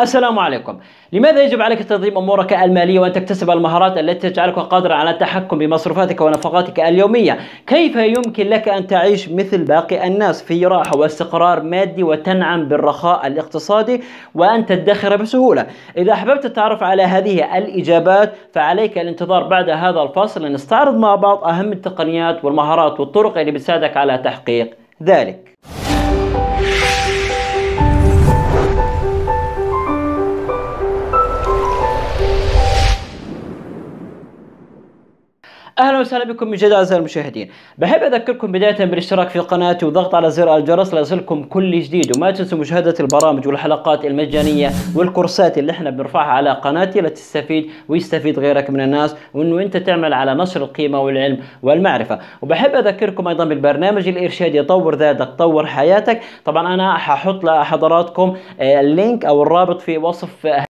السلام عليكم لماذا يجب عليك تنظيم أمورك المالية وأن تكتسب المهارات التي تجعلك قادرا على التحكم بمصروفاتك ونفقاتك اليومية كيف يمكن لك أن تعيش مثل باقي الناس في راحة واستقرار مادي وتنعم بالرخاء الاقتصادي وأن تدخر بسهولة إذا أحببت التعرف على هذه الإجابات فعليك الانتظار بعد هذا الفصل لنستعرض مع بعض أهم التقنيات والمهارات والطرق اللي بتساعدك على تحقيق ذلك اهلا وسهلا بكم من جديد اعزائي المشاهدين بحب اذكركم بدايه بالاشتراك في قناتي وضغط على زر الجرس ليصلكم كل جديد وما تنسوا مشاهده البرامج والحلقات المجانيه والكورسات اللي احنا بنرفعها على قناتي لتستفيد ويستفيد غيرك من الناس وانه انت تعمل على نشر القيمه والعلم والمعرفه وبحب اذكركم ايضا بالبرنامج الارشادي طور ذاتك طور حياتك طبعا انا ححط لحضراتكم آه، اللينك او الرابط في وصف